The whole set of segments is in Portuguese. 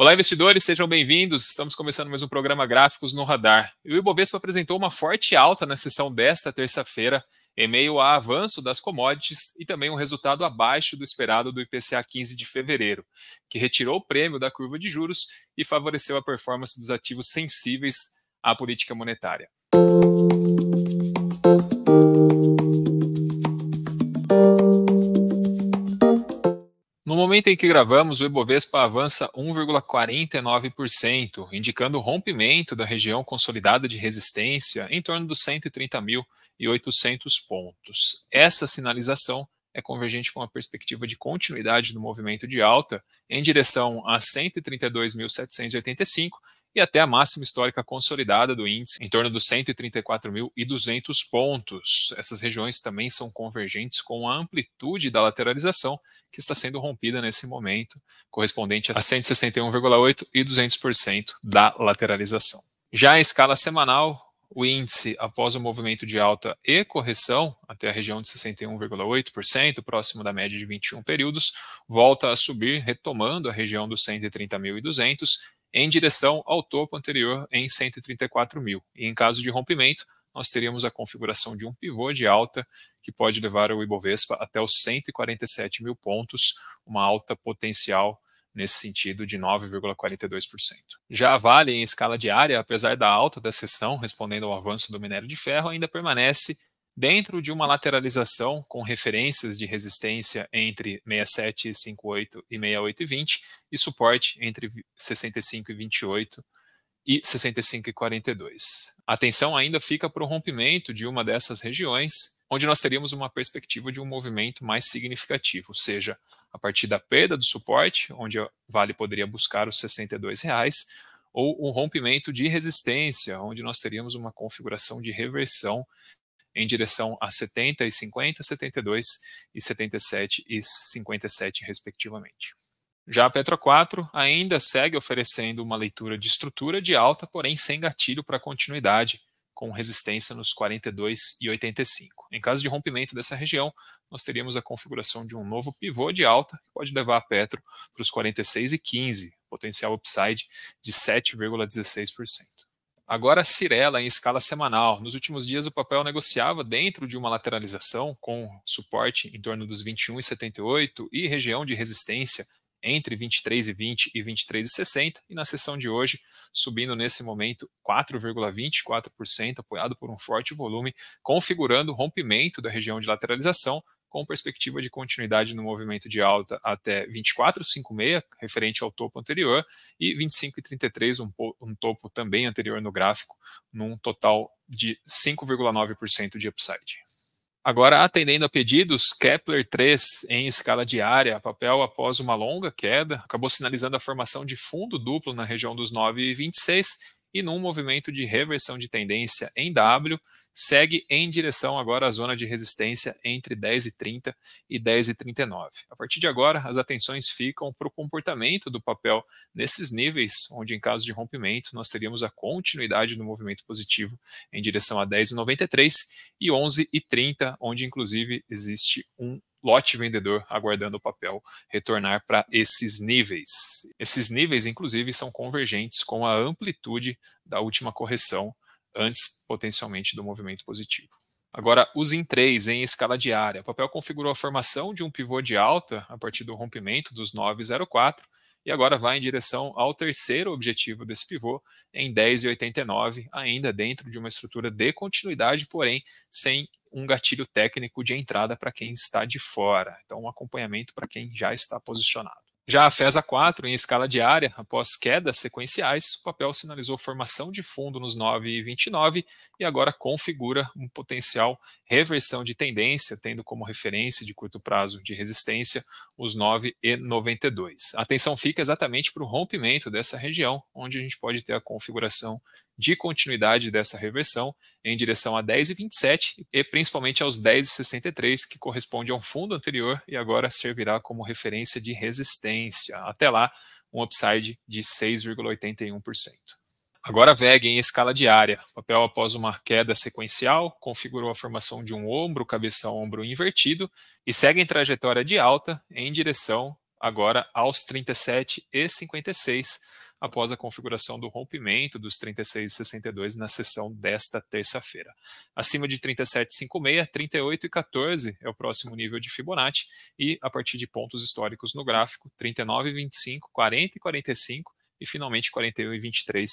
Olá, investidores, sejam bem-vindos. Estamos começando mais um programa Gráficos no Radar. E o Ibovespa apresentou uma forte alta na sessão desta terça-feira, em meio a avanço das commodities e também um resultado abaixo do esperado do IPCA 15 de fevereiro, que retirou o prêmio da curva de juros e favoreceu a performance dos ativos sensíveis à política monetária. momento em que gravamos, o Ibovespa avança 1,49%, indicando o rompimento da região consolidada de resistência em torno dos 130.800 pontos. Essa sinalização é convergente com a perspectiva de continuidade do movimento de alta em direção a 132.785 e até a máxima histórica consolidada do índice, em torno dos 134.200 pontos. Essas regiões também são convergentes com a amplitude da lateralização que está sendo rompida nesse momento, correspondente a 161,8% e 200% da lateralização. Já em escala semanal, o índice, após o movimento de alta e correção, até a região de 61,8%, próximo da média de 21 períodos, volta a subir, retomando a região dos 130.200 em direção ao topo anterior em 134 mil. E em caso de rompimento, nós teríamos a configuração de um pivô de alta que pode levar o Ibovespa até os 147 mil pontos, uma alta potencial nesse sentido de 9,42%. Já a Vale, em escala diária, apesar da alta da sessão, respondendo ao avanço do minério de ferro, ainda permanece dentro de uma lateralização com referências de resistência entre 67 e 58 e 68 e 20 e suporte entre 65 e 28 e 65 e 42. A atenção ainda fica para o rompimento de uma dessas regiões, onde nós teríamos uma perspectiva de um movimento mais significativo, ou seja, a partir da perda do suporte, onde a Vale poderia buscar os 62 reais, ou um rompimento de resistência, onde nós teríamos uma configuração de reversão em direção a 70 e 50, 72 e 77 e 57, respectivamente. Já a Petro 4 ainda segue oferecendo uma leitura de estrutura de alta, porém sem gatilho para continuidade, com resistência nos 42 e 85. Em caso de rompimento dessa região, nós teríamos a configuração de um novo pivô de alta, que pode levar a Petro para os 46 e 15, potencial upside de 7,16%. Agora, Cirela em escala semanal. Nos últimos dias, o papel negociava dentro de uma lateralização com suporte em torno dos 21,78 e região de resistência entre 23 e 20 e 23 e 60 e na sessão de hoje subindo nesse momento 4,24% apoiado por um forte volume configurando rompimento da região de lateralização com perspectiva de continuidade no movimento de alta até 24,56, referente ao topo anterior, e 25,33, um, um topo também anterior no gráfico, num total de 5,9% de upside. Agora, atendendo a pedidos, Kepler 3 em escala diária, papel após uma longa queda, acabou sinalizando a formação de fundo duplo na região dos 9,26 e num movimento de reversão de tendência em W, segue em direção agora à zona de resistência entre 10,30 e 10,39. A partir de agora, as atenções ficam para o comportamento do papel nesses níveis, onde em caso de rompimento nós teríamos a continuidade do movimento positivo em direção a 10,93 e 11,30, onde inclusive existe um lote vendedor aguardando o papel retornar para esses níveis. Esses níveis, inclusive, são convergentes com a amplitude da última correção antes potencialmente do movimento positivo. Agora, os in 3 em escala diária. O papel configurou a formação de um pivô de alta a partir do rompimento dos 904 e agora vai em direção ao terceiro objetivo desse pivô em 10,89, ainda dentro de uma estrutura de continuidade, porém sem um gatilho técnico de entrada para quem está de fora. Então, um acompanhamento para quem já está posicionado. Já a FESA 4, em escala diária, após quedas sequenciais, o papel sinalizou formação de fundo nos 9,29 e e agora configura um potencial reversão de tendência, tendo como referência de curto prazo de resistência os 9 e 92. A atenção fica exatamente para o rompimento dessa região, onde a gente pode ter a configuração de continuidade dessa reversão em direção a 10,27 e principalmente aos 10,63, que corresponde a um fundo anterior e agora servirá como referência de resistência. Até lá, um upside de 6,81%. Agora VEG em escala diária. O papel, após uma queda sequencial, configurou a formação de um ombro, cabeça ombro invertido e segue em trajetória de alta em direção agora aos 37,56 após a configuração do rompimento dos 36,62 na sessão desta terça-feira. Acima de 37,56, 38 e 14 é o próximo nível de Fibonacci e a partir de pontos históricos no gráfico, 39,25, 40 e 45 e finalmente 41 e 23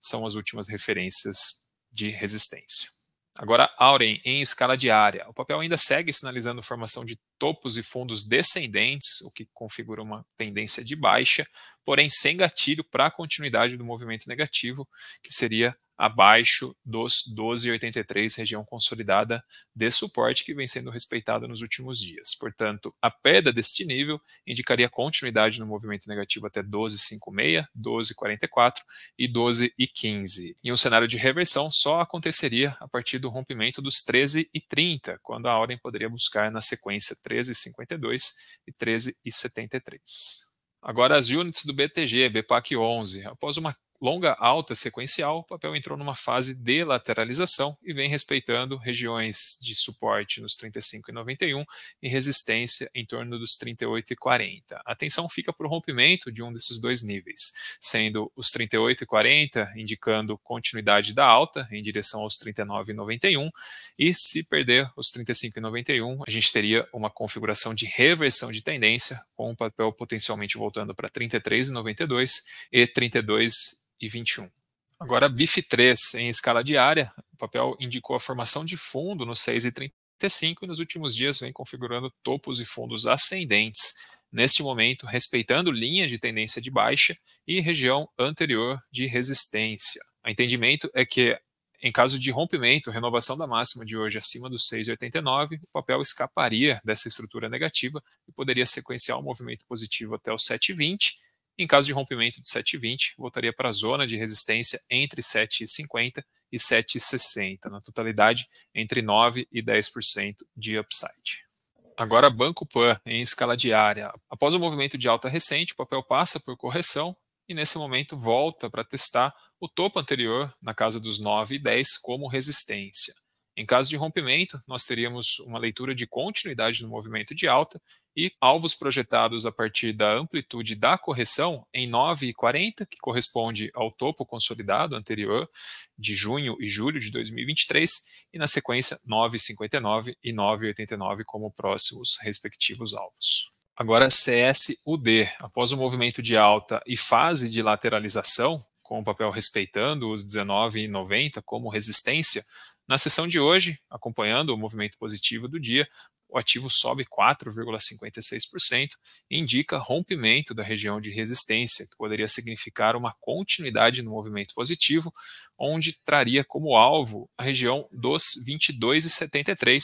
são as últimas referências de resistência. Agora, Auren, em escala diária. O papel ainda segue sinalizando formação de topos e fundos descendentes, o que configura uma tendência de baixa, porém sem gatilho para a continuidade do movimento negativo, que seria abaixo dos 12,83, região consolidada de suporte que vem sendo respeitada nos últimos dias. Portanto, a perda deste nível indicaria continuidade no movimento negativo até 12,56, 12,44 e 12,15. Em um cenário de reversão, só aconteceria a partir do rompimento dos 13,30, quando a ordem poderia buscar na sequência 13,52 e 13,73. Agora as units do BTG, BPAC 11. Após uma longa alta sequencial, o papel entrou numa fase de lateralização e vem respeitando regiões de suporte nos 35 e 91 e resistência em torno dos 38 e 40. A atenção fica para o rompimento de um desses dois níveis, sendo os 38 e 40 indicando continuidade da alta em direção aos 39 e 91 e se perder os 35 e 91, a gente teria uma configuração de reversão de tendência com o papel potencialmente voltando para 33 e 92 e 32 e 21. Agora, BIF3 em escala diária, o papel indicou a formação de fundo no 6 e 35 e nos últimos dias vem configurando topos e fundos ascendentes, neste momento respeitando linha de tendência de baixa e região anterior de resistência. O entendimento é que em caso de rompimento, renovação da máxima de hoje acima dos 6,89, o papel escaparia dessa estrutura negativa e poderia sequenciar um movimento positivo até os 7,20 em caso de rompimento de 7,20, voltaria para a zona de resistência entre 7,50 e 7,60, na totalidade entre 9% e 10% de upside. Agora, Banco Pan em escala diária. Após o movimento de alta recente, o papel passa por correção e, nesse momento, volta para testar o topo anterior, na casa dos 9 e 10, como resistência. Em caso de rompimento, nós teríamos uma leitura de continuidade do movimento de alta e alvos projetados a partir da amplitude da correção em 9,40, que corresponde ao topo consolidado anterior de junho e julho de 2023, e na sequência 9,59 e 9,89 como próximos respectivos alvos. Agora, CSUD. Após o movimento de alta e fase de lateralização, com o papel respeitando os 19,90 como resistência, na sessão de hoje, acompanhando o movimento positivo do dia, o ativo sobe 4,56% e indica rompimento da região de resistência, que poderia significar uma continuidade no movimento positivo, onde traria como alvo a região dos 22,73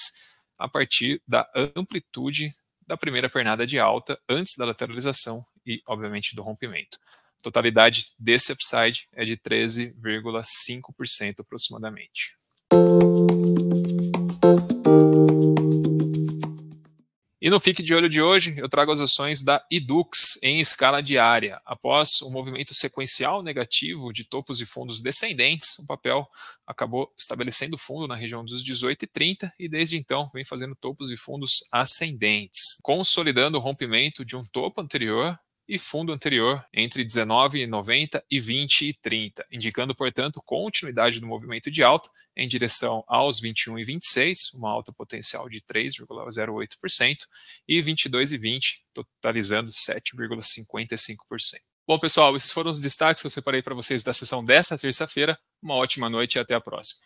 a partir da amplitude da primeira pernada de alta antes da lateralização e, obviamente, do rompimento. A totalidade desse upside é de 13,5% aproximadamente. E no Fique de Olho de hoje, eu trago as ações da Idux em escala diária. Após o um movimento sequencial negativo de topos e fundos descendentes, o papel acabou estabelecendo fundo na região dos 18 e 30 e desde então vem fazendo topos e fundos ascendentes, consolidando o rompimento de um topo anterior e fundo anterior entre 19,90 e 20,30, indicando, portanto, continuidade do movimento de alta em direção aos 21,26, uma alta potencial de 3,08%, e 22,20, totalizando 7,55%. Bom, pessoal, esses foram os destaques que eu separei para vocês da sessão desta terça-feira. Uma ótima noite e até a próxima.